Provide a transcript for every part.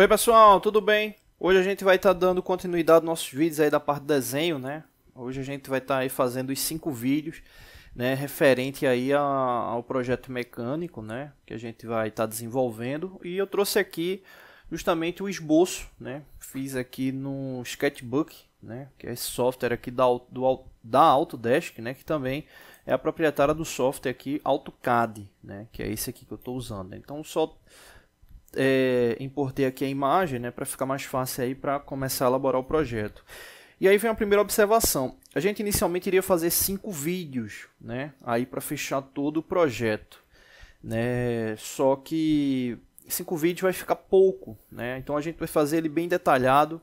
Oi pessoal, tudo bem? Hoje a gente vai estar tá dando continuidade aos nossos vídeos aí da parte do desenho, né? Hoje a gente vai estar tá aí fazendo os cinco vídeos, né, referente aí a, ao projeto mecânico, né, que a gente vai estar tá desenvolvendo. E eu trouxe aqui justamente o esboço, né? Fiz aqui no Sketchbook, né, que é esse software aqui da, do, da Autodesk, né, que também é a proprietária do software aqui AutoCAD, né, que é esse aqui que eu estou usando. Então só é, importei aqui a imagem né, para ficar mais fácil aí para começar a elaborar o projeto. E aí vem a primeira observação. A gente inicialmente iria fazer cinco vídeos, né, aí para fechar todo o projeto, né? Só que cinco vídeos vai ficar pouco, né? Então a gente vai fazer ele bem detalhado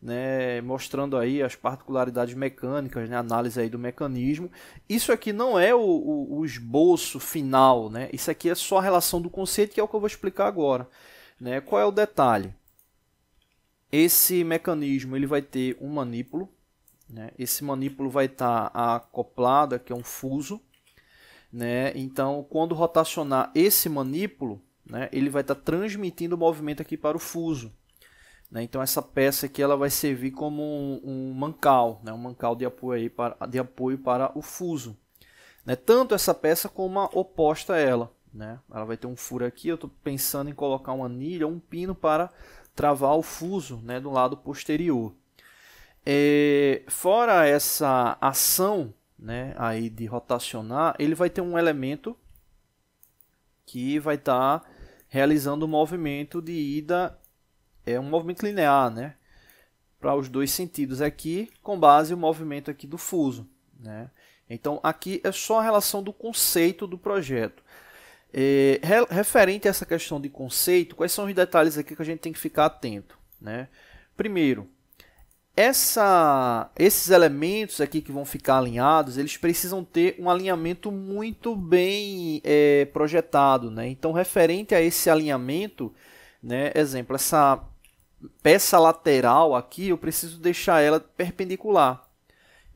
né, mostrando aí as particularidades mecânicas, né, análise aí do mecanismo. Isso aqui não é o, o, o esboço final, né? Isso aqui é só a relação do conceito, que é o que eu vou explicar agora. Né? Qual é o detalhe? Esse mecanismo ele vai ter um manipulo, né? Esse manipulo vai estar tá acoplado, que é um fuso, né? Então, quando rotacionar esse manipulo, né, ele vai estar tá transmitindo o movimento aqui para o fuso. Né? Então essa peça aqui ela vai servir como um, um mancal, né? um mancal de apoio, aí para, de apoio para o fuso. Né? Tanto essa peça como a oposta a ela. Né? Ela vai ter um furo aqui, eu estou pensando em colocar uma anilha, um pino para travar o fuso né? do lado posterior. É, fora essa ação né, aí de rotacionar, ele vai ter um elemento que vai estar tá realizando o movimento de ida é um movimento linear, né? Para os dois sentidos aqui, com base no movimento aqui do fuso, né? Então, aqui é só a relação do conceito do projeto. É, referente a essa questão de conceito, quais são os detalhes aqui que a gente tem que ficar atento? Né? Primeiro, essa, esses elementos aqui que vão ficar alinhados, eles precisam ter um alinhamento muito bem é, projetado. Né? Então, referente a esse alinhamento, né, exemplo, essa peça lateral aqui, eu preciso deixar ela perpendicular.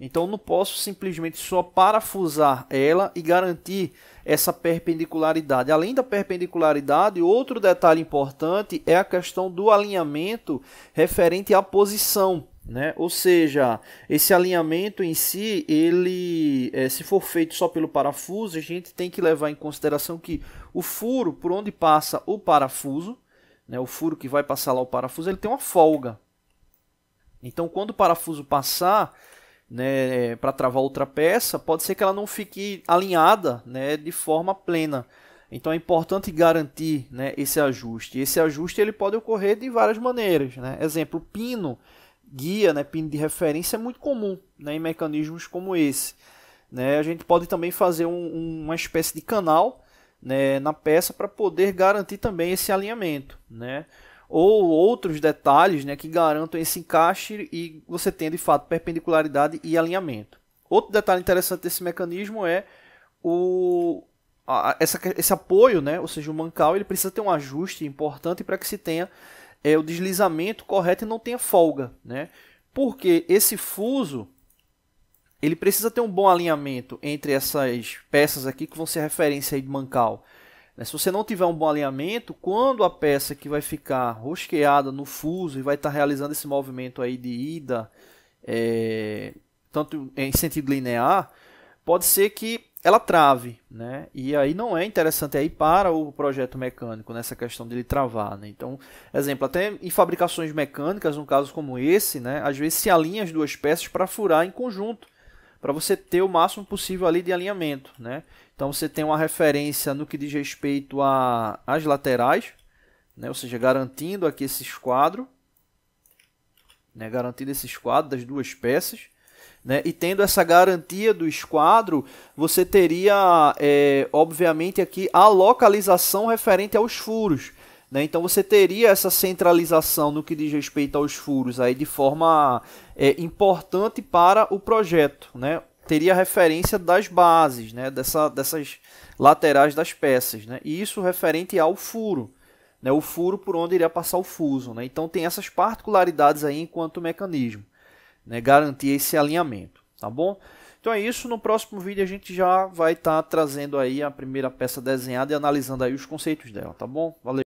Então, não posso simplesmente só parafusar ela e garantir essa perpendicularidade. Além da perpendicularidade, outro detalhe importante é a questão do alinhamento referente à posição. Né? Ou seja, esse alinhamento em si, ele, é, se for feito só pelo parafuso, a gente tem que levar em consideração que o furo por onde passa o parafuso, né, o furo que vai passar lá o parafuso, ele tem uma folga. Então, quando o parafuso passar né, para travar outra peça, pode ser que ela não fique alinhada né, de forma plena. Então, é importante garantir né, esse ajuste. Esse ajuste ele pode ocorrer de várias maneiras. Né? Exemplo, pino guia, né, pino de referência é muito comum né, em mecanismos como esse. Né? A gente pode também fazer um, uma espécie de canal né, na peça para poder garantir também esse alinhamento, né? Ou outros detalhes né, que garantam esse encaixe e você tem de fato perpendicularidade e alinhamento. Outro detalhe interessante desse mecanismo é o, a, essa, esse apoio, né, ou seja, o mancal, ele precisa ter um ajuste importante para que se tenha é, o deslizamento correto e não tenha folga. Né? Porque esse fuso ele precisa ter um bom alinhamento entre essas peças aqui que vão ser referência de Mancal. Né? Se você não tiver um bom alinhamento, quando a peça que vai ficar rosqueada no fuso e vai estar tá realizando esse movimento aí de ida, é, tanto em sentido linear, pode ser que ela trave, né? E aí não é interessante aí para o projeto mecânico nessa questão dele travar, né? Então, exemplo, até em fabricações mecânicas, num caso como esse, né, às vezes se alinham as duas peças para furar em conjunto para você ter o máximo possível ali de alinhamento, né? Então você tem uma referência no que diz respeito às laterais, né? ou seja, garantindo aqui esse esquadro, né? garantindo esse esquadro das duas peças. Né? E tendo essa garantia do esquadro, você teria, é, obviamente, aqui a localização referente aos furos. Né? Então você teria essa centralização no que diz respeito aos furos aí de forma é, importante para o projeto. Né? Teria referência das bases, né? Dessa, dessas laterais das peças. Né? E isso referente ao furo. Né, o furo por onde iria passar o fuso. Né? Então tem essas particularidades aí enquanto mecanismo, né, garantir esse alinhamento, tá bom? Então é isso, no próximo vídeo a gente já vai estar tá trazendo aí a primeira peça desenhada e analisando aí os conceitos dela, tá bom? Valeu!